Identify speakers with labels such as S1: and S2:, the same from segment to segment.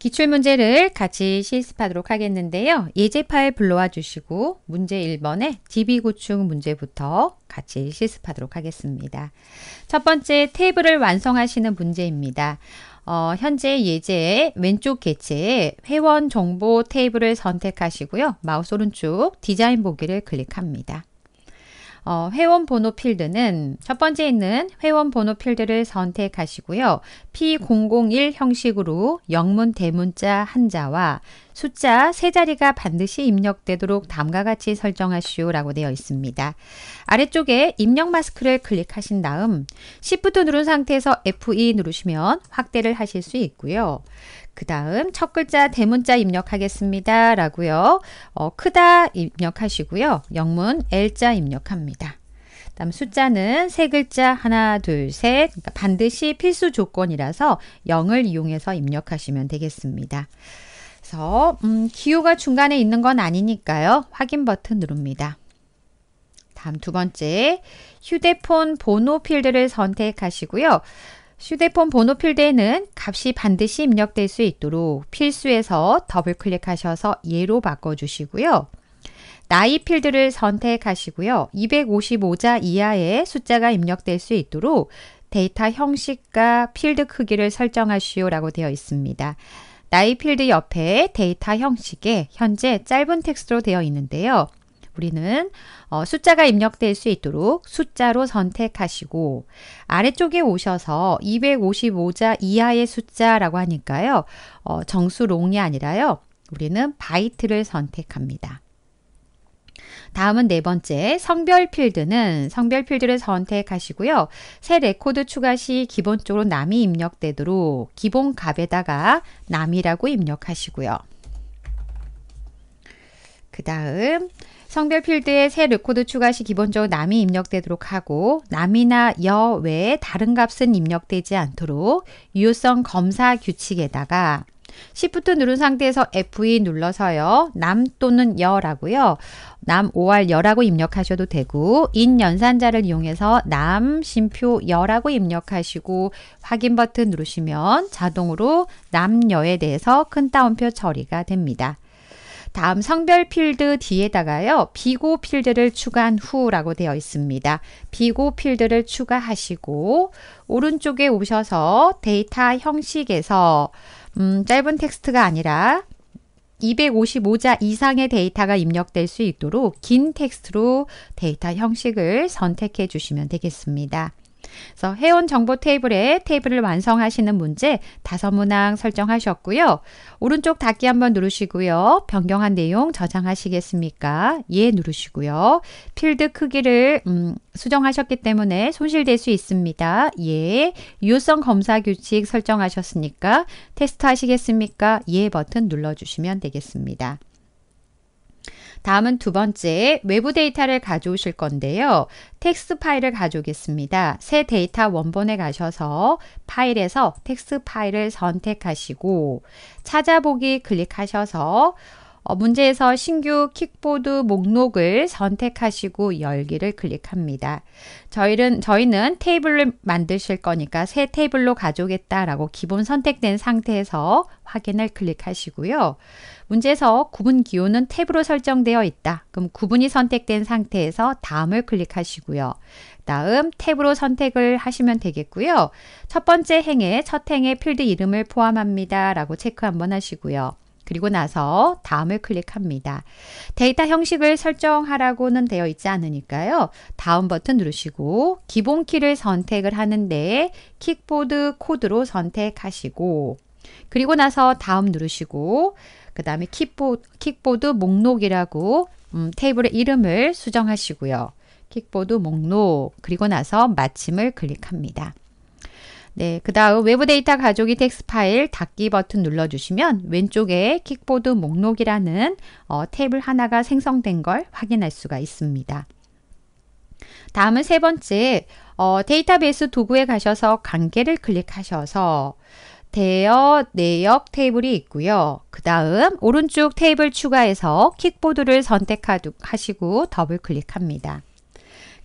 S1: 기출문제를 같이 실습하도록 하겠는데요. 예제 파일 불러와 주시고 문제 1번에 DB 구축 문제부터 같이 실습하도록 하겠습니다. 첫 번째 테이블을 완성하시는 문제입니다. 어, 현재 예제의 왼쪽 개체에 회원 정보 테이블을 선택하시고요. 마우스 오른쪽 디자인 보기를 클릭합니다. 어, 회원 번호 필드는 첫 번째 있는 회원 번호 필드를 선택하시고요. P001 형식으로 영문 대문자 한자와 숫자 세 자리가 반드시 입력되도록 다음과 같이 설정하시오라고 되어 있습니다. 아래쪽에 입력 마스크를 클릭하신 다음 Shift 누른 상태에서 F2 e 누르시면 확대를 하실 수 있고요. 그 다음 첫 글자 대문자 입력하겠습니다. 라고요. 어, 크다 입력하시고요. 영문 L자 입력합니다. 다음 숫자는 세 글자 하나 둘셋 그러니까 반드시 필수 조건이라서 0을 이용해서 입력하시면 되겠습니다. 그래서 음, 기호가 중간에 있는 건 아니니까요. 확인 버튼 누릅니다. 다음 두 번째 휴대폰 번호 필드를 선택하시고요. 휴대폰 번호 필드에는 값이 반드시 입력될 수 있도록 필수에서 더블 클릭하셔서 예로 바꿔주시고요. 나이 필드를 선택하시고요. 255자 이하의 숫자가 입력될 수 있도록 데이터 형식과 필드 크기를 설정하시오 라고 되어 있습니다. 나이 필드 옆에 데이터 형식에 현재 짧은 텍스트로 되어 있는데요. 우리는 어, 숫자가 입력될 수 있도록 숫자로 선택하시고 아래쪽에 오셔서 255자 이하의 숫자라고 하니까요. 어, 정수 롱이 아니라요. 우리는 바이트를 선택합니다. 다음은 네 번째 성별 필드는 성별 필드를 선택하시고요. 새 레코드 추가 시 기본적으로 남이 입력되도록 기본 값에다가 남이라고 입력하시고요. 그 다음 성별 필드에 새 레코드 추가 시 기본적으로 남이 입력되도록 하고 남이나 여 외에 다른 값은 입력되지 않도록 유효성 검사 규칙에다가 시프트 누른 상태에서 F2 e 눌러서요. 남 또는 여라고요. 남 OR 여라고 입력하셔도 되고 인 연산자를 이용해서 남 심표 여라고 입력하시고 확인 버튼 누르시면 자동으로 남 여에 대해서 큰 따옴표 처리가 됩니다. 다음 성별 필드 뒤에다가요. 비고 필드를 추가한 후라고 되어 있습니다. 비고 필드를 추가하시고 오른쪽에 오셔서 데이터 형식에서 음, 짧은 텍스트가 아니라 255자 이상의 데이터가 입력될 수 있도록 긴 텍스트로 데이터 형식을 선택해 주시면 되겠습니다. 그래서 회원 정보 테이블에 테이블을 완성하시는 문제 다섯 문항 설정하셨고요. 오른쪽 닫기 한번 누르시고요. 변경한 내용 저장하시겠습니까? 예 누르시고요. 필드 크기를 음, 수정하셨기 때문에 손실될 수 있습니다. 예. 유효성 검사 규칙 설정하셨으니까 테스트 하시겠습니까? 예 버튼 눌러주시면 되겠습니다. 다음은 두 번째 외부 데이터를 가져오실 건데요. 텍스트 파일을 가져오겠습니다. 새 데이터 원본에 가셔서 파일에서 텍스트 파일을 선택하시고 찾아보기 클릭하셔서 어, 문제에서 신규 킥보드 목록을 선택하시고 열기를 클릭합니다. 저희는, 저희는 테이블을 만드실 거니까 새 테이블로 가져오겠다라고 기본 선택된 상태에서 확인을 클릭하시고요. 문제에서 구분 기호는 탭으로 설정되어 있다. 그럼 구분이 선택된 상태에서 다음을 클릭하시고요. 다음 탭으로 선택을 하시면 되겠고요. 첫 번째 행에 첫 행에 필드 이름을 포함합니다. 라고 체크 한번 하시고요. 그리고 나서 다음을 클릭합니다. 데이터 형식을 설정하라고는 되어 있지 않으니까요. 다음 버튼 누르시고 기본 키를 선택을 하는데 킥보드 코드로 선택하시고 그리고 나서 다음 누르시고 그 다음에 킥보드, 목록이라고 음, 테이블의 이름을 수정하시고요. 킥보드 목록 그리고 나서 마침을 클릭합니다. 네, 그 다음 외부 데이터 가족이 텍스 파일 닫기 버튼 눌러주시면 왼쪽에 킥보드 목록이라는 어, 탭을 하나가 생성된 걸 확인할 수가 있습니다. 다음은 세 번째, 어, 데이터베이스 도구에 가셔서 관계를 클릭하셔서 대역, 내역 테이블이 있고요. 그 다음 오른쪽 테이블 추가해서 킥보드를 선택하시고 더블 클릭합니다.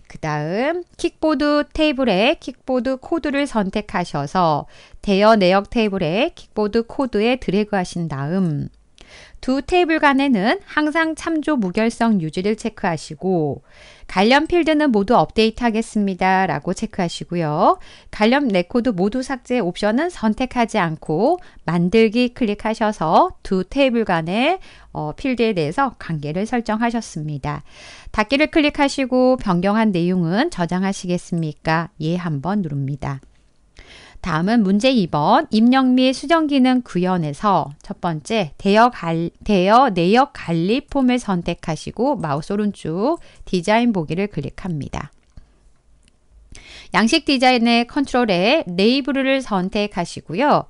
S1: 그 다음 킥보드 테이블에 킥보드 코드를 선택하셔서 대여 내역 테이블에 킥보드 코드에 드래그 하신 다음 두 테이블 간에는 항상 참조 무결성 유지를 체크하시고 관련 필드는 모두 업데이트 하겠습니다 라고 체크하시고요. 관련 레코드 모두 삭제 옵션은 선택하지 않고 만들기 클릭하셔서 두 테이블 간에 어, 필드에 대해서 관계를 설정하셨습니다. 닫기를 클릭하시고 변경한 내용은 저장하시겠습니까? 예 한번 누릅니다. 다음은 문제 2번 입력 및 수정 기능 구현에서 첫 번째 대여, 갈, 대여 내역 관리 폼을 선택하시고 마우스 오른쪽 디자인 보기를 클릭합니다. 양식 디자인의 컨트롤에 네이블을 선택하시고요.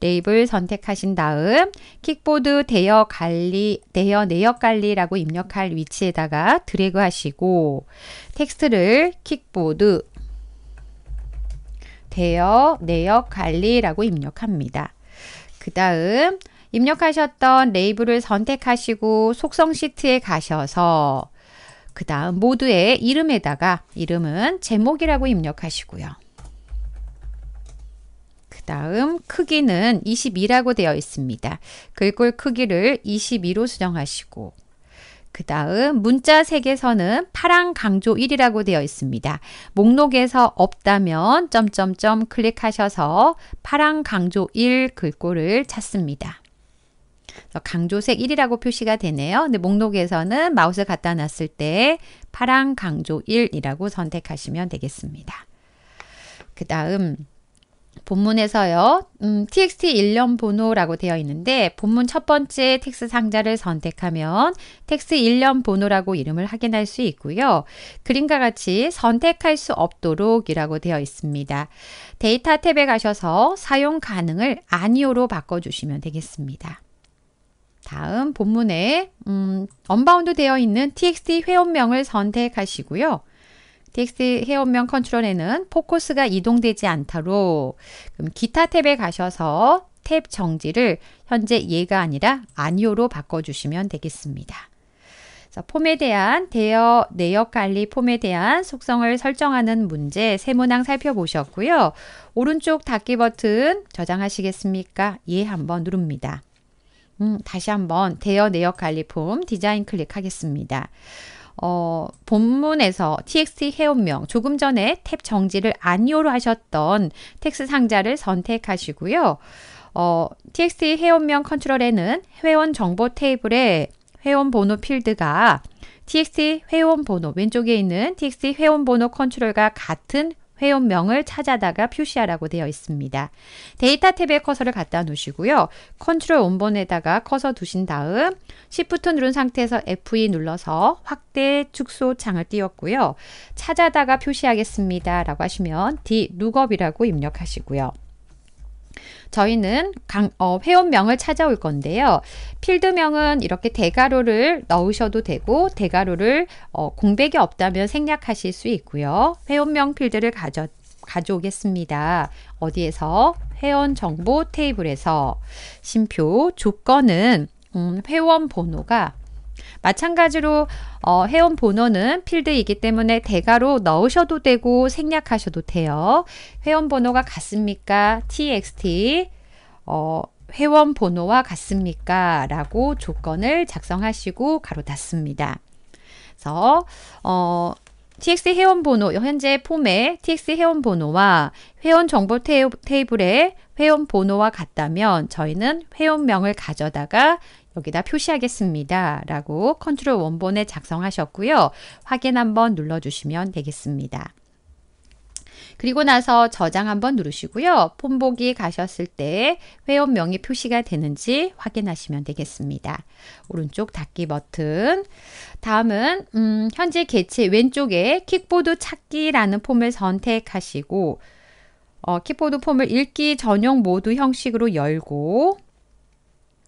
S1: 네이블 선택하신 다음 킥보드 대여 관리, 대여 내역 관리라고 입력할 위치에다가 드래그 하시고 텍스트를 킥보드 대여 내역 관리라고 입력합니다. 그 다음 입력하셨던 네이블을 선택하시고 속성 시트에 가셔서 그 다음 모두의 이름에다가 이름은 제목이라고 입력하시고요. 다음 크기는 22라고 되어 있습니다. 글꼴 크기를 22로 수정하시고 그 다음 문자 색에서는 파랑 강조 1이라고 되어 있습니다. 목록에서 없다면 점점점 클릭하셔서 파랑 강조 1 글꼴을 찾습니다. 강조색 1이라고 표시가 되네요. 근데 목록에서는 마우스 갖다 놨을 때 파랑 강조 1이라고 선택하시면 되겠습니다. 그 다음 본문에서요, 음, txt 일련 번호라고 되어 있는데, 본문 첫 번째 텍스 상자를 선택하면 텍스 일련 번호라고 이름을 확인할 수 있고요. 그림과 같이 선택할 수 없도록이라고 되어 있습니다. 데이터 탭에 가셔서 사용 가능을 아니오로 바꿔주시면 되겠습니다. 다음 본문에 음, 언바운드 되어 있는 txt 회원명을 선택하시고요. DX 회원명 컨트롤에는 포커스가 이동되지 않도록 그럼 기타 탭에 가셔서 탭 정지를 현재 예가 아니라 아니오로 바꿔주시면 되겠습니다. 자, 폼에 대한 대여 내역 관리 폼에 대한 속성을 설정하는 문제 세 문항 살펴보셨고요. 오른쪽 닫기 버튼 저장하시겠습니까? 예 한번 누릅니다. 음, 다시 한번 대여 내역 관리 폼 디자인 클릭하겠습니다. 어, 본문에서 txt 회원명 조금 전에 탭 정지를 아니오로 하셨던 텍스 상자를 선택하시고요. 어, txt 회원명 컨트롤에는 회원 정보 테이블에 회원 번호 필드가 txt 회원 번호 왼쪽에 있는 txt 회원 번호 컨트롤과 같은 회원명을 찾아다가 표시하라고 되어 있습니다. 데이터 탭에 커서를 갖다 놓으시고요. 컨트롤 원본에다가 커서 두신 다음 Shift 누른 상태에서 F2 e 눌러서 확대 축소 창을 띄웠고요. 찾아다가 표시하겠습니다. 라고 하시면 D 룩업이라고 입력하시고요. 저희는 강, 어, 회원명을 찾아올 건데요. 필드명은 이렇게 대괄호를 넣으셔도 되고 대괄호를 어, 공백이 없다면 생략하실 수 있고요. 회원명 필드를 가져, 가져오겠습니다. 어디에서? 회원 정보 테이블에서 심표 조건은 음, 회원 번호가 마찬가지로 어, 회원 번호는 필드이기 때문에 대가로 넣으셔도 되고 생략하셔도 돼요. 회원 번호가 같습니까? txt 어, 회원 번호와 같습니까? 라고 조건을 작성하시고 가로 닫습니다. 그래서 어, TX 회원 번호 현재 폼에 TX 회원 번호와 회원 정보 테이블에 회원 번호와 같다면 저희는 회원명을 가져다가 여기다 표시하겠습니다. 라고 컨트롤 원본에 작성하셨고요. 확인 한번 눌러주시면 되겠습니다. 그리고 나서 저장 한번 누르시고요. 폰보기 가셨을 때 회원명이 표시가 되는지 확인하시면 되겠습니다. 오른쪽 닫기 버튼. 다음은 음, 현재 개체 왼쪽에 킥보드 찾기라는 폼을 선택하시고 어, 킥보드 폼을 읽기 전용 모드 형식으로 열고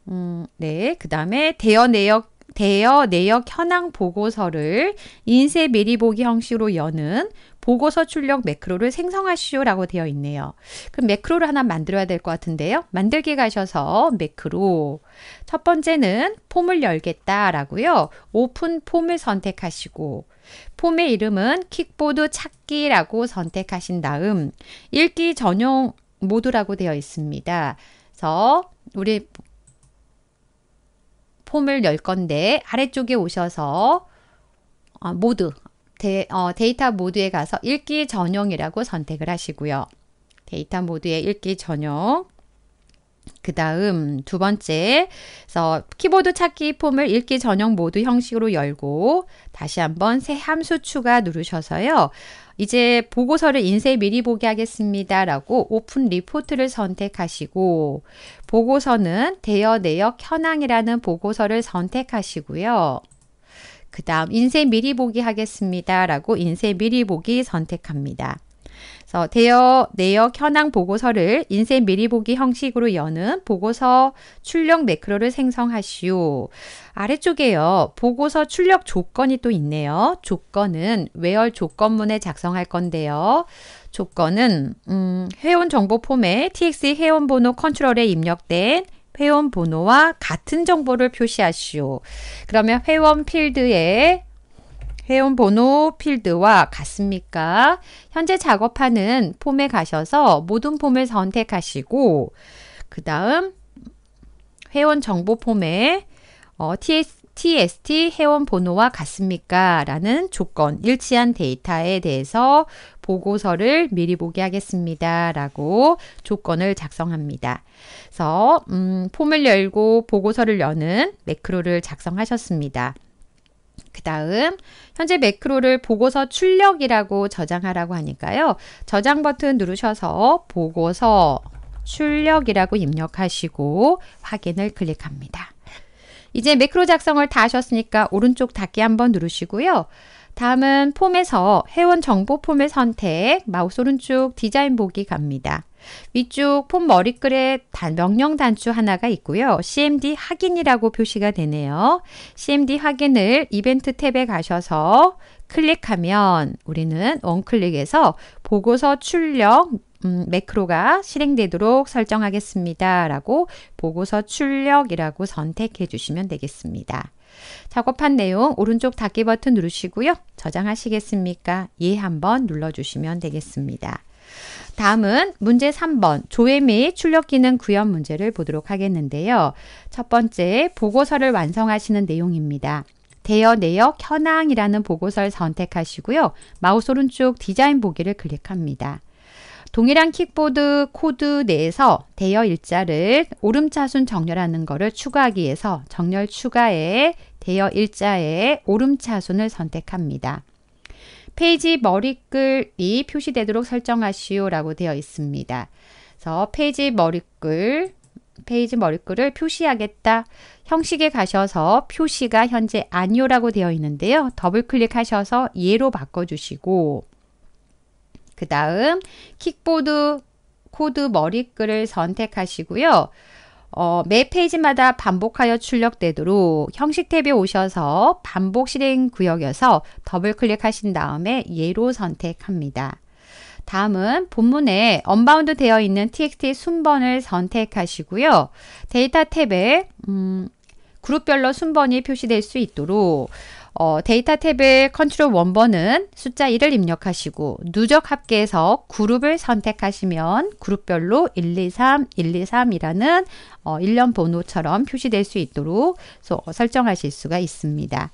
S1: 음, 네. 그 다음에 대여 내역 대여 내역 현황 보고서를 인쇄 미리 보기 형식으로 여는 보고서 출력 매크로를 생성하시오라고 되어 있네요. 그럼 매크로를 하나 만들어야 될 것 같은데요. 만들기 가셔서 매크로 첫 번째는 폼을 열겠다라고요. 오픈 폼을 선택하시고 폼의 이름은 킥보드 찾기라고 선택하신 다음 읽기 전용 모드라고 되어 있습니다. 그래서 우리 폼을 열 건데 아래쪽에 오셔서 어, 모드 데, 어, 데이터 모드에 가서 읽기 전용이라고 선택을 하시고요. 데이터 모드에 읽기 전용 그 다음 두 번째 그래서 키보드 찾기 폼을 읽기 전용 모드 형식으로 열고 다시 한번 새 함수 추가 누르셔서요. 이제 보고서를 인쇄 미리 보기 하겠습니다라고 오픈 리포트를 선택하시고 보고서는 대여 내역 현황이라는 보고서를 선택하시고요. 그 다음 인쇄 미리 보기 하겠습니다라고 인쇄 미리 보기 선택합니다. 그래서 어, 대여 내역 현황 보고서를 인쇄 미리 보기 형식으로 여는 보고서 출력 매크로를 생성하시오. 아래쪽에요. 보고서 출력 조건이 또 있네요. 조건은 외열 조건문에 작성할 건데요. 조건은 음, 회원 정보 폼에 TX t 회원 번호 컨트롤에 입력된 회원 번호와 같은 정보를 표시하시오. 그러면 회원 필드에 회원 번호 필드와 같습니까? 현재 작업하는 폼에 가셔서 모든 폼을 선택하시고 그 다음 회원 정보 폼에 어, TS, TST 회원 번호와 같습니까? 라는 조건, 일치한 데이터에 대해서 보고서를 미리 보게 하겠습니다. 라고 조건을 작성합니다. 그래서 음, 폼을 열고 보고서를 여는 매크로를 작성하셨습니다. 그 다음 현재 매크로를 보고서 출력이라고 저장하라고 하니까요. 저장 버튼 누르셔서 보고서 출력이라고 입력하시고 확인을 클릭합니다. 이제 매크로 작성을 다 하셨으니까 오른쪽 닫기 한번 누르시고요. 다음은 폼에서 회원 정보 폼의 선택, 마우스 오른쪽 디자인 보기 갑니다. 위쪽 폼 머리글에 명령 단추 하나가 있고요. CMD 확인이라고 표시가 되네요. CMD 확인을 이벤트 탭에 가셔서 클릭하면 우리는 원클릭에서 보고서 출력 음, 매크로가 실행되도록 설정하겠습니다. 라고 보고서 출력이라고 선택해 주시면 되겠습니다. 작업한 내용 오른쪽 닫기 버튼 누르시고요. 저장하시겠습니까? 예 한번 눌러주시면 되겠습니다. 다음은 문제 3번 조회 및 출력 기능 구현 문제를 보도록 하겠는데요. 첫 번째 보고서를 완성하시는 내용입니다. 대여 내역 현황이라는 보고서를 선택하시고요. 마우스 오른쪽 디자인 보기를 클릭합니다. 동일한 킥보드 코드 내에서 대여 일자를 오름차순 정렬하는 것을 추가하기 위해서 정렬 추가에 대여 일자의 오름차순을 선택합니다. 페이지 머리글이 표시되도록 설정하시오 라고 되어 있습니다. 그래서 페이지 머리글 페이지 머리글을 표시하겠다. 형식에 가셔서 표시가 현재 아니오라고 되어 있는데요. 더블 클릭하셔서 예로 바꿔주시고 그 다음 킥보드 코드 머리글을 선택하시고요. 어, 매 페이지마다 반복하여 출력되도록 형식 탭에 오셔서 반복 실행 구역에서 더블 클릭하신 다음에 예로 선택합니다. 다음은 본문에 언바운드 되어 있는 txt 순번을 선택하시고요. 데이터 탭에 음, 그룹별로 순번이 표시될 수 있도록 어, 데이터 탭의 컨트롤 원번은 숫자 1을 입력하시고 누적 합계에서 그룹을 선택하시면 그룹별로 1, 2, 3, 1, 2, 3이라는 어, 일련 번호처럼 표시될 수 있도록 어, 설정하실 수가 있습니다.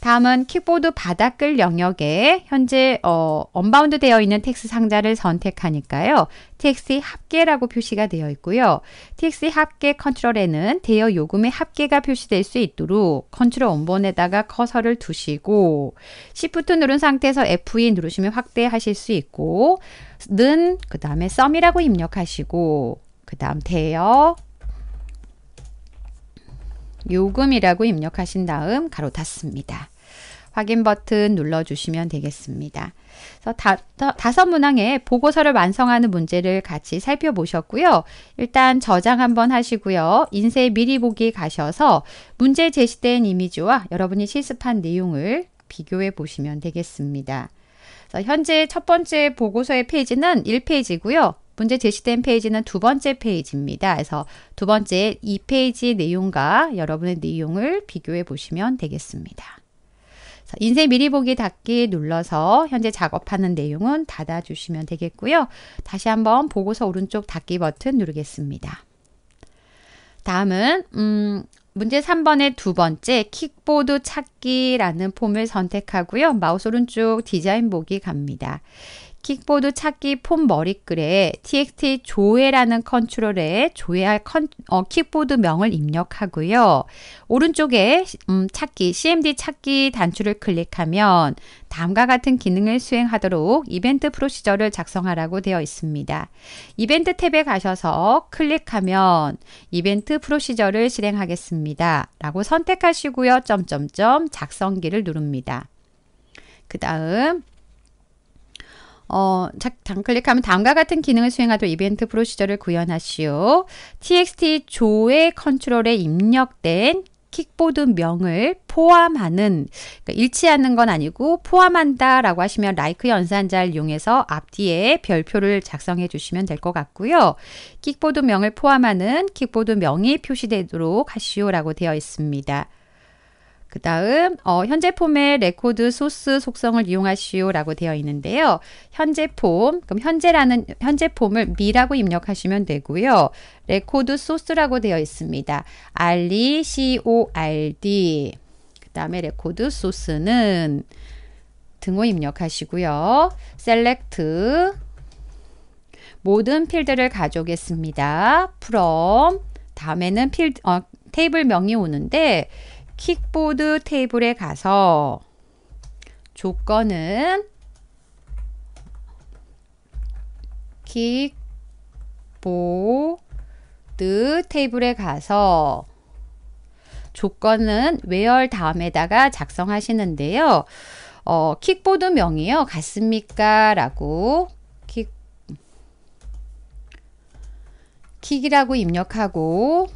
S1: 다음은 킥보드 바닥글 영역에 현재 어, 언바운드 되어 있는 텍스 상자를 선택하니까요. txt 합계라고 표시가 되어 있고요. txt 합계 컨트롤에는 대여 요금의 합계가 표시될 수 있도록 컨트롤 원본에다가 커서를 두시고 Shift 누른 상태에서 F2 e 누르시면 확대하실 수 있고 는 그 다음에 썸이라고 입력하시고 그 다음 대여 요금이라고 입력하신 다음 가로 닫습니다. 확인 버튼 눌러주시면 되겠습니다. 그래서 다, 다섯 문항의 보고서를 완성하는 문제를 같이 살펴보셨고요. 일단 저장 한번 하시고요. 인쇄 미리 보기 가셔서 문제 제시된 이미지와 여러분이 실습한 내용을 비교해 보시면 되겠습니다. 현재 첫 번째 보고서의 페이지는 1페이지고요. 문제 제시된 페이지는 두 번째 페이지입니다. 그래서 두 번째 2페이지 내용과 여러분의 내용을 비교해 보시면 되겠습니다. 인생 미리 보기 닫기 눌러서 현재 작업하는 내용은 닫아주시면 되겠고요. 다시 한번 보고서 오른쪽 닫기 버튼 누르겠습니다. 다음은 음, 문제 3번의 두 번째 킥보드 찾기라는 폼을 선택하고요. 마우스 오른쪽 디자인 보기 갑니다. 킥보드 찾기 폼 머리글에 txt 조회라는 컨트롤에 조회할 컨, 어, 킥보드 명을 입력하고요. 오른쪽에 음, 찾기 cmd 찾기 단추를 클릭하면 다음과 같은 기능을 수행하도록 이벤트 프로시저를 작성하라고 되어 있습니다. 이벤트 탭에 가셔서 클릭하면 이벤트 프로시저를 실행하겠습니다. 라고 선택하시고요. 점점점 작성기를 누릅니다. 그 다음 어, 장클릭하면 다음과 같은 기능을 수행하도록 이벤트 프로시저를 구현하시오. txt 조의 컨트롤에 입력된 킥보드 명을 포함하는 그러니까 일치하는 건 아니고 포함한다 라고 하시면 like 연산자를 이용해서 앞뒤에 별표를 작성해 주시면 될 것 같고요. 킥보드 명을 포함하는 킥보드 명이 표시되도록 하시오 라고 되어 있습니다. 그 다음 어, 현재 폼의 레코드 소스 속성을 이용하시오라고 되어 있는데요. 현재 폼 그럼 현재라는 현재 폼을 미라고 입력하시면 되고요. 레코드 소스라고 되어 있습니다. 알리 C O R D 그 다음에 레코드 소스는 등호 입력하시고요. 셀렉트 모든 필드를 가져오겠습니다. from 다음에는 필드 어, 테이블명이 오는데 킥보드 테이블에 가서 조건은 킥보드 테이블에 가서 조건은 웨얼 다음에다가 작성하시는데요. 어, 킥보드 명이요. 같습니까? 라고 킥 킥이라고 입력하고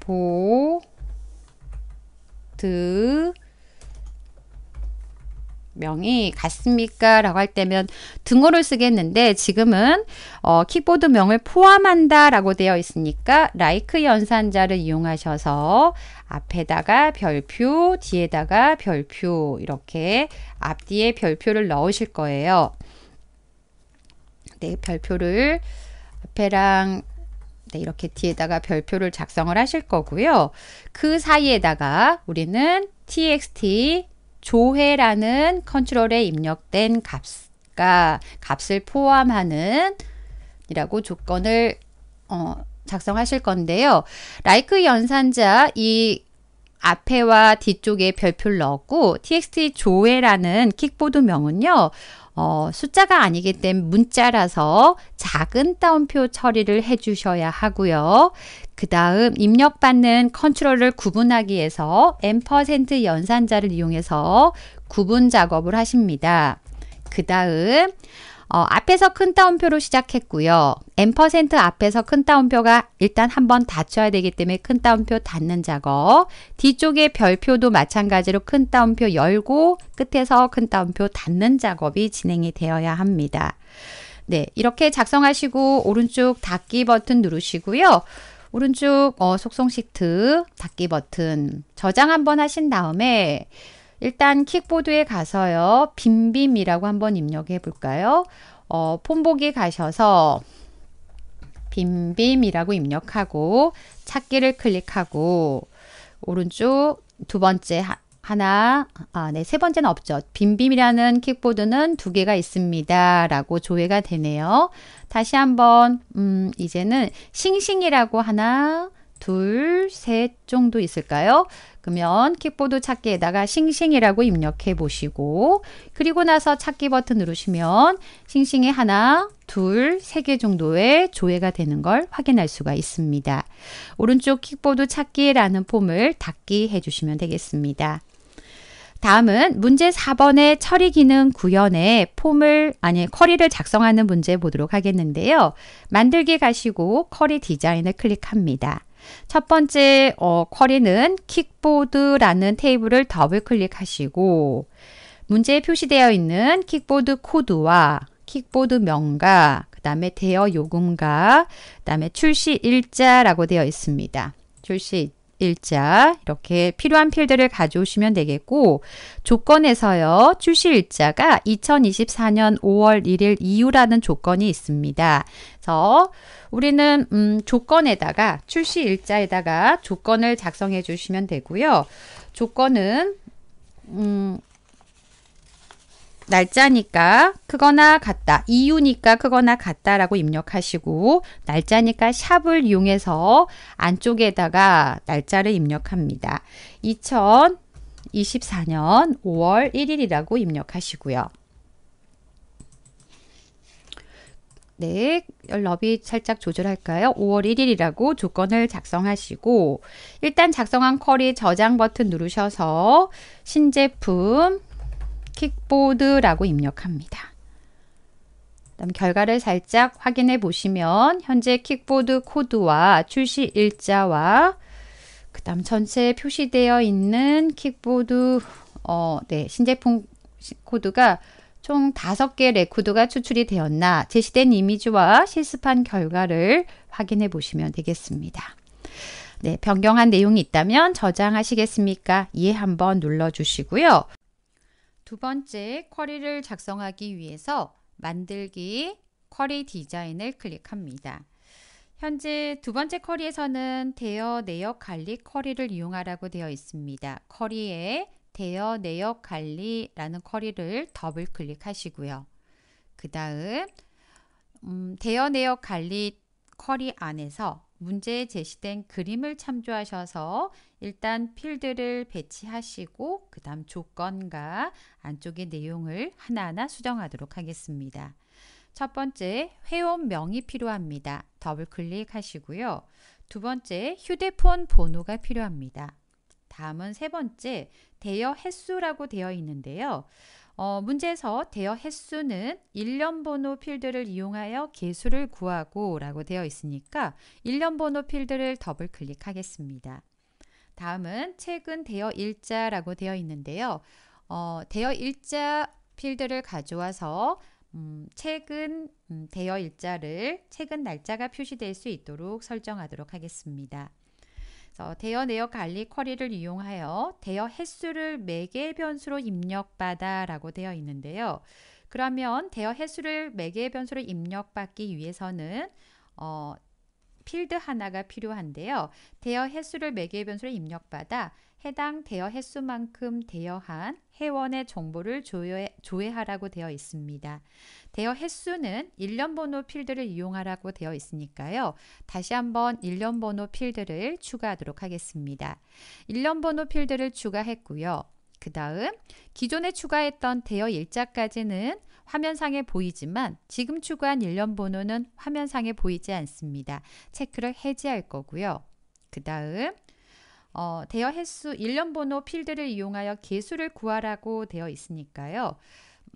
S1: 보드 명이 같습니까? 라고 할 때면 등호를 쓰겠는데 지금은 어, 킥보드 명을 포함한다 라고 되어 있으니까 like 연산자를 이용하셔서 앞에다가 별표, 뒤에다가 별표 이렇게 앞뒤에 별표를 넣으실 거예요. 네, 별표를 앞에랑 네, 이렇게 뒤에다가 별표를 작성을 하실 거고요. 그 사이에다가 우리는 txt 조회라는 컨트롤에 입력된 값과 값을 포함하는 이라고 조건을 어, 작성하실 건데요. 라이크 연산자 이 앞에와 뒤쪽에 별표를 넣었고 txt 조회라는 킥보드 명은요. 어, 숫자가 아니기 때문에 문자라서 작은 따옴표 처리를 해주셔야 하고요. 그 다음 입력받는 컨트롤을 구분하기 위해서 M% 연산자를 이용해서 구분 작업을 하십니다. 그 다음 어, 앞에서 큰 따옴표로 시작했고요. n% 앞에서 큰 따옴표가 일단 한번 닫혀야 되기 때문에 큰 따옴표 닫는 작업. 뒤쪽에 별표도 마찬가지로 큰 따옴표 열고 끝에서 큰 따옴표 닫는 작업이 진행이 되어야 합니다. 네, 이렇게 작성하시고 오른쪽 닫기 버튼 누르시고요. 오른쪽 어, 속성 시트 닫기 버튼 저장 한번 하신 다음에 일단 킥보드에 가서요. 빔빔이라고 한번 입력해 볼까요? 어, 폼보기 가셔서 빔빔이라고 입력하고 찾기를 클릭하고 오른쪽 두 번째 하나, 아, 네, 세 번째는 없죠. 빔빔이라는 킥보드는 두 개가 있습니다. 라고 조회가 되네요. 다시 한번, 음, 이제는 싱싱이라고 하나, 둘, 셋 정도 있을까요? 그러면 킥보드 찾기에다가 싱싱이라고 입력해 보시고 그리고 나서 찾기 버튼 누르시면 싱싱이 하나, 둘, 세 개 정도의 조회가 되는 걸 확인할 수가 있습니다. 오른쪽 킥보드 찾기라는 폼을 닫기 해주시면 되겠습니다. 다음은 문제 4번의 처리 기능 구현에 폼을 아니 커리를 작성하는 문제 보도록 하겠는데요. 만들기 가시고 커리 디자인을 클릭합니다. 첫 번째 어, 쿼리는 킥보드라는 테이블을 더블 클릭하시고 문제에 표시되어 있는 킥보드 코드와 킥보드 명가, 그 다음에 대여 요금과그 다음에 출시 일자라고 되어 있습니다. 출시 일자 이렇게 필요한 필드를 가져오시면 되겠고 조건에서요. 출시일자가 2024년 5월 1일 이후라는 조건이 있습니다. 그래서 우리는 음, 조건에다가 출시일자에다가 조건을 작성해 주시면 되고요. 조건은 음, 날짜니까 크거나 같다, 이유니까 크거나 같다라고 입력하시고 날짜니까 샵을 이용해서 안쪽에다가 날짜를 입력합니다. 2024년 5월 1일이라고 입력하시고요. 네, 러비 살짝 조절할까요? 5월 1일이라고 조건을 작성하시고 일단 작성한 쿼리 저장 버튼 누르셔서 신제품 킥보드라고 입력합니다. 그다 결과를 살짝 확인해 보시면 현재 킥보드 코드와 출시 일자와 그다음 전체 표시되어 있는 킥보드 어, 네, 신제품 코드가 총다개 레코드가 추출이 되었나 제시된 이미지와 실습한 결과를 확인해 보시면 되겠습니다. 네, 변경한 내용이 있다면 저장하시겠습니까? 예 한번 눌러 주시고요. 두 번째 쿼리를 작성하기 위해서 만들기 쿼리 디자인을 클릭합니다. 현재 두 번째 쿼리에서는 대여 내역 관리 쿼리를 이용하라고 되어 있습니다. 쿼리에 대여 내역 관리라는 쿼리를 더블 클릭하시고요. 그 다음 음, 대여 내역 관리 쿼리 안에서 문제에 제시된 그림을 참조하셔서 일단 필드를 배치하시고 그 다음 조건과 안쪽의 내용을 하나하나 수정하도록 하겠습니다. 첫 번째 회원명이 필요합니다. 더블 클릭하시고요. 두 번째 휴대폰 번호가 필요합니다. 다음은 세 번째 대여 횟수라고 되어 있는데요. 어, 문제에서 대여 횟수는 일련 번호 필드를 이용하여 개수를 구하고 라고 되어 있으니까 일련 번호 필드를 더블 클릭하겠습니다. 다음은 최근 대여 일자라고 되어 있는데요. 어, 대여 일자 필드를 가져와서 음, 최근 음, 대여 일자를 최근 날짜가 표시될 수 있도록 설정하도록 하겠습니다. 그래서 대여 내역 관리 쿼리를 이용하여 대여 횟수를 매개 변수로 입력받아라고 되어 있는데요. 그러면 대여 횟수를 매개 변수로 입력받기 위해서는 어, 필드 하나가 필요한데요. 대여 횟수를 매개의 변수로 입력받아 해당 대여 횟수만큼 대여한 회원의 정보를 조회, 조회하라고 되어 있습니다. 대여 횟수는 일련 번호 필드를 이용하라고 되어 있으니까요. 다시 한번 일련 번호 필드를 추가하도록 하겠습니다. 일련 번호 필드를 추가했고요. 그 다음 기존에 추가했던 대여 일자까지는 화면상에 보이지만 지금 추구한 일련 번호는 화면상에 보이지 않습니다. 체크를 해지할 거고요. 그 다음 어, 대여 횟수 일련 번호 필드를 이용하여 개수를 구하라고 되어 있으니까요.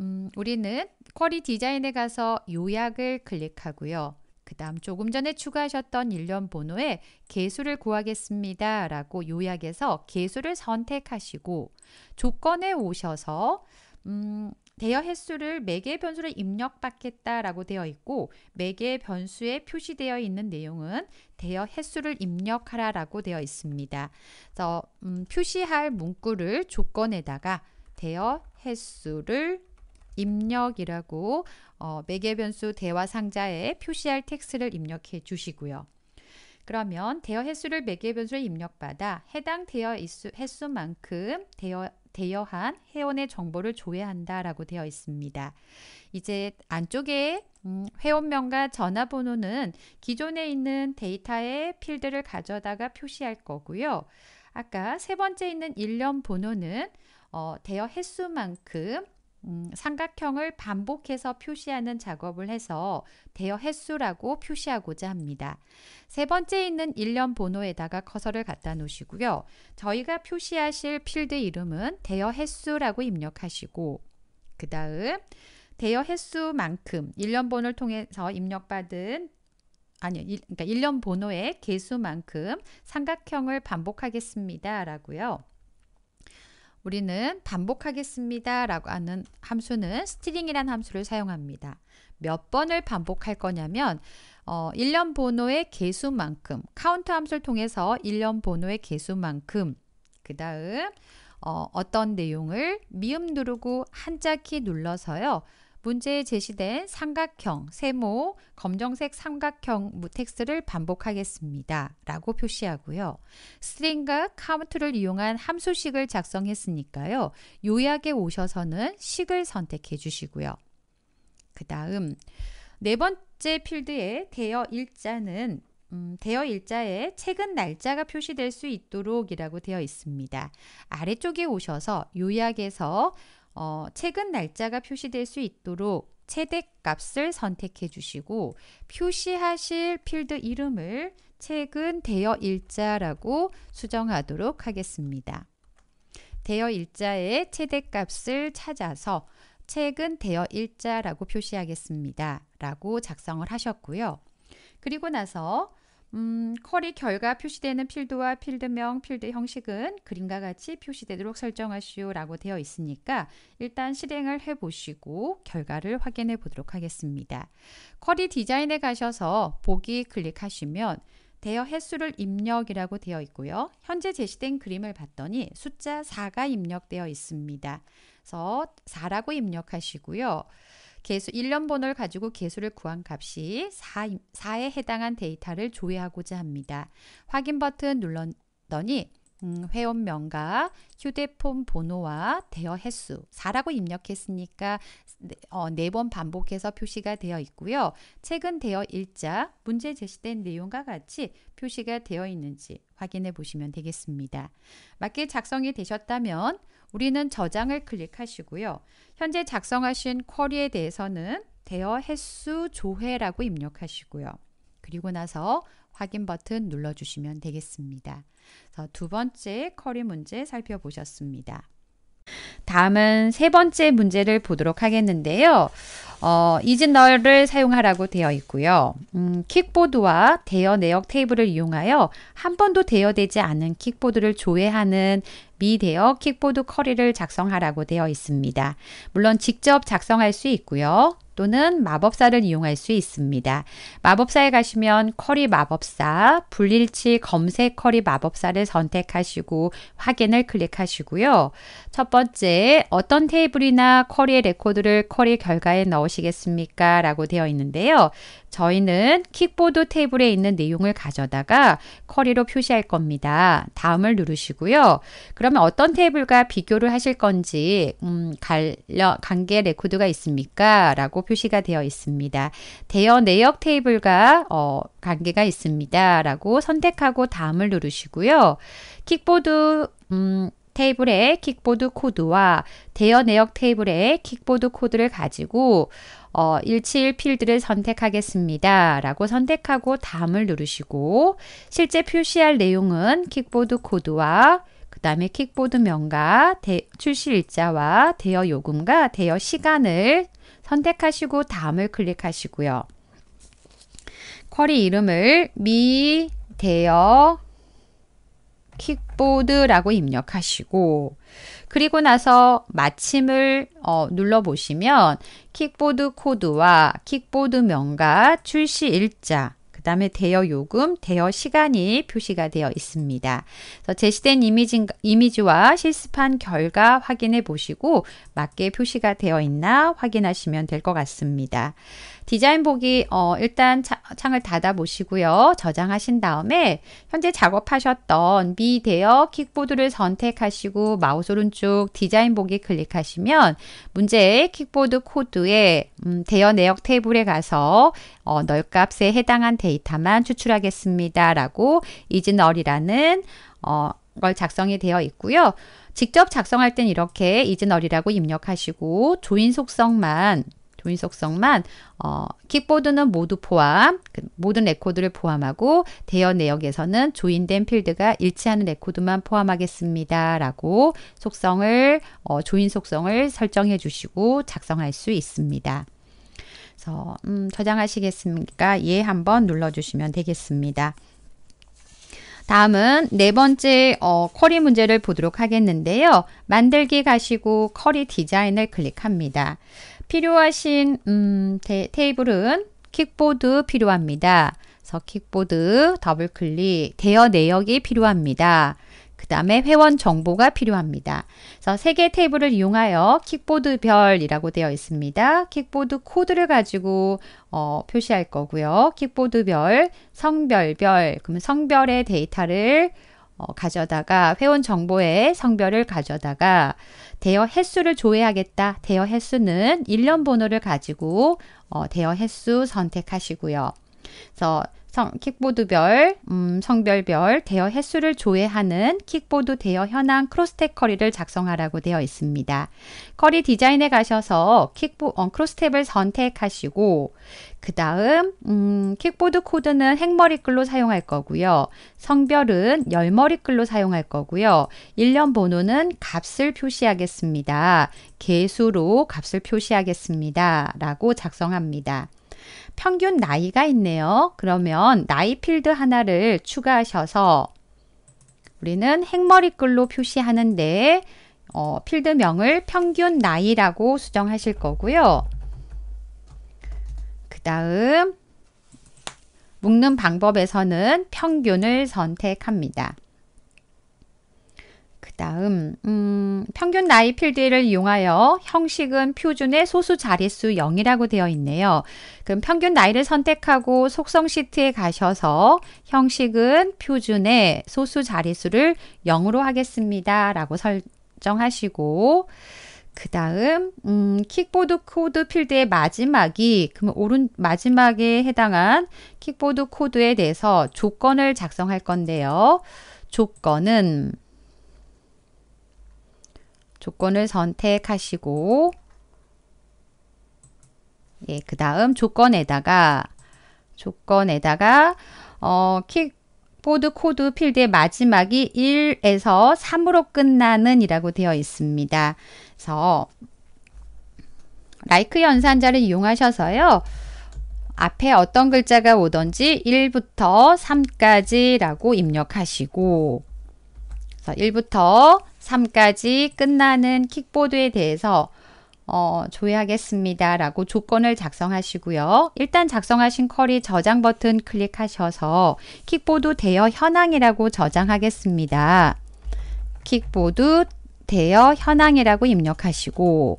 S1: 음, 우리는 쿼리 디자인에 가서 요약을 클릭하고요. 그 다음 조금 전에 추가하셨던 일련 번호에 개수를 구하겠습니다. 라고 요약에서 개수를 선택하시고 조건에 오셔서 음, 대여 횟수를 매개 변수를 입력받겠다라고 되어 있고 매개 변수에 표시되어 있는 내용은 대여 횟수를 입력하라라고 되어 있습니다. 그래서 음, 표시할 문구를 조건에다가 대여 횟수를 입력이라고 어, 매개 변수 대화 상자에 표시할 텍스를 입력해 주시고요. 그러면 대여 횟수를 매개 변수에 입력받아 해당 대여 횟수만큼 대여 대여한 회원의 정보를 조회한다라고 되어 있습니다. 이제 안쪽에 음, 회원명과 전화번호는 기존에 있는 데이터의 필드를 가져다가 표시할 거고요. 아까 세 번째 있는 일련 번호는 어, 대여 횟수만큼 음, 삼각형을 반복해서 표시하는 작업을 해서 대여 횟수라고 표시하고자 합니다. 세 번째 있는 일련 번호에다가 커서를 갖다 놓으시고요. 저희가 표시하실 필드 이름은 대여 횟수라고 입력하시고 그 다음 대여 횟수만큼 일련 번호를 통해서 입력받은 아니요. 그러니까 일련 번호의 개수만큼 삼각형을 반복하겠습니다. 라고요. 우리는 반복하겠습니다 라고 하는 함수는 스트링이란 함수를 사용합니다. 몇 번을 반복할 거냐면 어, 1년 번호의 개수만큼 카운트 함수를 통해서 1년 번호의 개수만큼 그 다음 어, 어떤 내용을 미음 누르고 한자 키 눌러서요. 문제에 제시된 삼각형, 세모, 검정색 삼각형 텍스트를 반복하겠습니다. 라고 표시하고요. 스트링과 카운트를 이용한 함수식을 작성했으니까요. 요약에 오셔서는 식을 선택해 주시고요. 그 다음 네 번째 필드에 대여 일자는 음, 대여 일자에 최근 날짜가 표시될 수 있도록 이라고 되어 있습니다. 아래쪽에 오셔서 요약에서 어, 최근 날짜가 표시될 수 있도록 최대값을 선택해 주시고 표시하실 필드 이름을 최근 대여 일자라고 수정하도록 하겠습니다. 대여 일자의 최대값을 찾아서 최근 대여 일자라고 표시하겠습니다. 라고 작성을 하셨고요. 그리고 나서 음, 쿼리 결과 표시되는 필드와 필드명, 필드 형식은 그림과 같이 표시되도록 설정하시오라고 되어 있으니까 일단 실행을 해 보시고 결과를 확인해 보도록 하겠습니다. 쿼리 디자인에 가셔서 보기 클릭하시면 대여 횟수를 입력이라고 되어 있고요. 현재 제시된 그림을 봤더니 숫자 4가 입력되어 있습니다. 그래서 4라고 입력하시고요. 개수 1년 번호를 가지고 개수를 구한 값이 4, 4에 해당한 데이터를 조회하고자 합니다. 확인 버튼 눌렀더니 음, 회원명과 휴대폰 번호와 대여 횟수 4라고 입력했으니까 네, 어, 4번 반복해서 표시가 되어 있고요. 최근 대여 일자, 문제 제시된 내용과 같이 표시가 되어 있는지 확인해 보시면 되겠습니다. 맞게 작성이 되셨다면 우리는 저장을 클릭하시고요. 현재 작성하신 쿼리에 대해서는 대여 횟수 조회라고 입력하시고요. 그리고 나서 확인 버튼 눌러주시면 되겠습니다. 두 번째 커리 문제 살펴보셨습니다. 다음은 세 번째 문제를 보도록 하겠는데요. 어, 이진너을 사용하라고 되어 있고요. 음, 킥보드와 대여 내역 테이블을 이용하여 한 번도 대여되지 않은 킥보드를 조회하는 미대여 킥보드 커리를 작성하라고 되어 있습니다. 물론 직접 작성할 수 있고요. 또는 마법사를 이용할 수 있습니다. 마법사에 가시면 커리 마법사, 불일치 검색 커리 마법사를 선택하시고 확인을 클릭하시고요. 첫 번째, 어떤 테이블이나 커리의 레코드를 커리 결과에 넣으시 하시겠습니까? 라고 되어 있는데요. 저희는 킥보드 테이블에 있는 내용을 가져다가 커리로 표시할 겁니다. 다음을 누르시고요. 그러면 어떤 테이블과 비교를 하실 건지 음, 관련, 관계 레코드가 있습니까? 라고 표시가 되어 있습니다. 대여 내역 테이블과 어, 관계가 있습니다. 라고 선택하고 다음을 누르시고요. 킥보드 음, 테이블의 킥보드 코드와 대여 내역 테이블의 킥보드 코드를 가지고 어, 171 필드를 선택하겠습니다. 라고 선택하고 다음을 누르시고 실제 표시할 내용은 킥보드 코드와 그 다음에 킥보드 명과 대, 출시 일자와 대여 요금과 대여 시간을 선택하시고 다음을 클릭하시고요. 쿼리 이름을 미 대여 킥보드라고 입력하시고 그리고 나서 마침을 어, 눌러보시면 킥보드 코드와 킥보드 명가 출시 일자 그 다음에 대여 요금, 대여 시간이 표시가 되어 있습니다. 그래서 제시된 이미지, 이미지와 실습한 결과 확인해 보시고 맞게 표시가 되어 있나 확인하시면 될 것 같습니다. 디자인 보기 어, 일단 차, 창을 닫아 보시고요. 저장하신 다음에 현재 작업하셨던 미 대역 킥보드를 선택하시고 마우스 오른쪽 디자인 보기 클릭하시면 문제의 킥보드 코드에 음, 대여 내역 테이블에 가서 어, 널값에 해당한 데이터만 추출하겠습니다. 라고 이즈널이라는 어, 걸 작성이 되어 있고요. 직접 작성할 땐 이렇게 이즈널이라고 입력하시고 조인 속성만 조인속성만 어, 킥보드는 모두 포함, 그 모든 레코드를 포함하고 대여 내역에서는 조인된 필드가 일치하는 레코드만 포함하겠습니다. 라고 속성을 어, 조인 속성을 설정해 주시고 작성할 수 있습니다. 그래서 음, 저장하시겠습니까? 예 한번 눌러주시면 되겠습니다. 다음은 네 번째 어, 커리 문제를 보도록 하겠는데요. 만들기 가시고 커리 디자인을 클릭합니다. 필요하신 음, 테, 테이블은 킥보드 필요합니다. 그래서 킥보드 더블 클릭 대여 내역이 필요합니다. 그 다음에 회원 정보가 필요합니다. 그래서 세개 테이블을 이용하여 킥보드별이라고 되어 있습니다. 킥보드 코드를 가지고 어, 표시할 거고요. 킥보드별, 성별별, 그러면 성별의 데이터를 어, 가져다가 회원 정보에 성별을 가져다가 대여 횟수를 조회하겠다. 대여 횟수는 일련 번호를 가지고 어, 대여 횟수 선택하시고요. 그래서 성, 킥보드별, 음, 성별별 대여 횟수를 조회하는 킥보드 대여 현황 크로스탭 커리를 작성하라고 되어 있습니다. 커리 디자인에 가셔서 킥보, 어, 크로스탭을 선택하시고 그 다음 음, 킥보드 코드는 행머리글로 사용할 거고요. 성별은 열머리글로 사용할 거고요. 일련 번호는 값을 표시하겠습니다. 개수로 값을 표시하겠습니다. 라고 작성합니다. 평균 나이가 있네요. 그러면 나이 필드 하나를 추가하셔서 우리는 행머리글로 표시하는데 어, 필드명을 평균 나이라고 수정하실 거고요. 다음 묶는 방법에서는 평균을 선택합니다. 그 다음 음, 평균 나이 필드를 이용하여 형식은 표준의 소수 자릿수 0이라고 되어 있네요. 그럼 평균 나이를 선택하고 속성 시트에 가셔서 형식은 표준의 소수 자릿수를 0으로 하겠습니다. 라고 설정하시고 그 다음 음, 킥보드 코드 필드의 마지막이 그러 오른 마지막에 해당한 킥보드 코드에 대해서 조건을 작성할 건데요. 조건은 조건을 선택하시고 예, 그 다음 조건에다가 조건에다가 어, 킥보드 코드 필드의 마지막이 1에서 3으로 끝나는 이라고 되어 있습니다. 그래서 라이크 연산자를 이용하셔서요. 앞에 어떤 글자가 오던지 1부터 3까지라고 입력하시고 그래서 1부터 3까지 끝나는 킥보드에 대해서 어, 조회하겠습니다 라고 조건을 작성하시고요. 일단 작성하신 쿼리 저장 버튼 클릭하셔서 킥보드 대여 현황이라고 저장하겠습니다. 킥보드 되어 현황이라고 입력하시고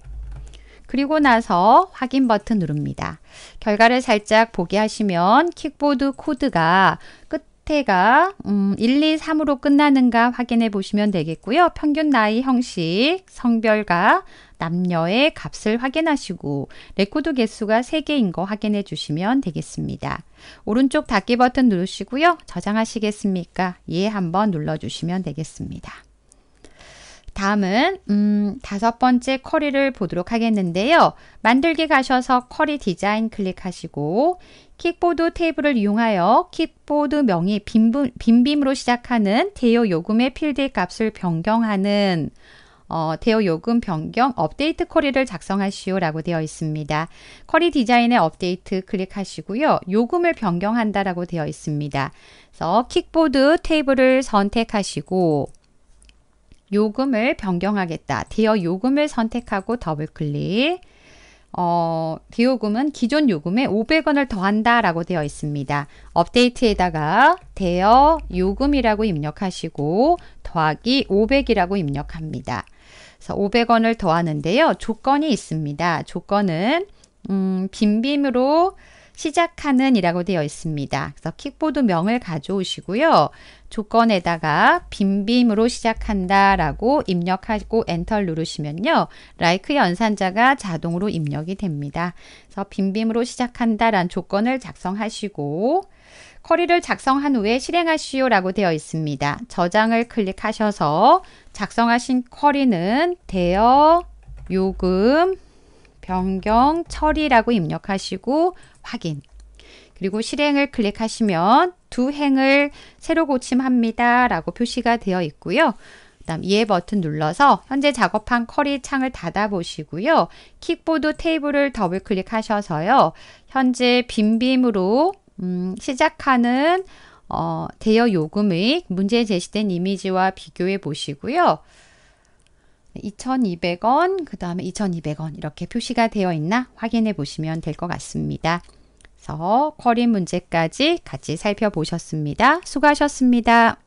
S1: 그리고 나서 확인 버튼 누릅니다. 결과를 살짝 보게 하시면 킥보드 코드가 끝에가 음, 1, 2, 3으로 끝나는가 확인해 보시면 되겠고요. 평균 나이 형식, 성별과 남녀의 값을 확인하시고 레코드 개수가 3개인 거 확인해 주시면 되겠습니다. 오른쪽 닫기 버튼 누르시고요. 저장하시겠습니까? 예 한번 눌러주시면 되겠습니다. 다음은 음, 다섯 번째 커리를 보도록 하겠는데요. 만들기 가셔서 커리 디자인 클릭하시고 킥보드 테이블을 이용하여 킥보드 명이 빈빔, 으로 시작하는 대여 요금의 필드 값을 변경하는 어, 대여 요금 변경 업데이트 커리를 작성하시오 라고 되어 있습니다. 커리 디자인의 업데이트 클릭하시고요. 요금을 변경한다 라고 되어 있습니다. 그래서 킥보드 테이블을 선택하시고 요금을 변경하겠다. 대여 요금을 선택하고 더블 클릭. 어, 대요금은 기존 요금에 500원을 더한다라고 되어 있습니다. 업데이트에다가 대여 요금이라고 입력하시고 더하기 500이라고 입력합니다. 그래서 500원을 더하는데요. 조건이 있습니다. 조건은 음, 빈빔으로 시작하는 이라고 되어 있습니다. 그래서 킥보드 명을 가져오시고요. 조건에다가 빈빔으로 시작한다 라고 입력하고 엔터 누르시면요. 라이크 연산자가 자동으로 입력이 됩니다. 그래서 빈빔으로 시작한다 란 조건을 작성하시고 쿼리를 작성한 후에 실행하시오 라고 되어 있습니다. 저장을 클릭하셔서 작성하신 쿼리는 대여 요금 변경 처리라고 입력하시고 확인. 그리고 실행을 클릭하시면 두 행을 새로 고침합니다. 라고 표시가 되어 있고요. 다음 예 e 버튼 눌러서 현재 작업한 커리 창을 닫아 보시고요. 킥보드 테이블을 더블 클릭하셔서요. 현재 빔빔으로 음, 시작하는 어, 대여 요금의 문제 제시된 이미지와 비교해 보시고요. 2,200원, 그 다음에 2,200원 이렇게 표시가 되어 있나 확인해 보시면 될 것 같습니다. 그래서 쿼리 문제까지 같이 살펴보셨습니다. 수고하셨습니다.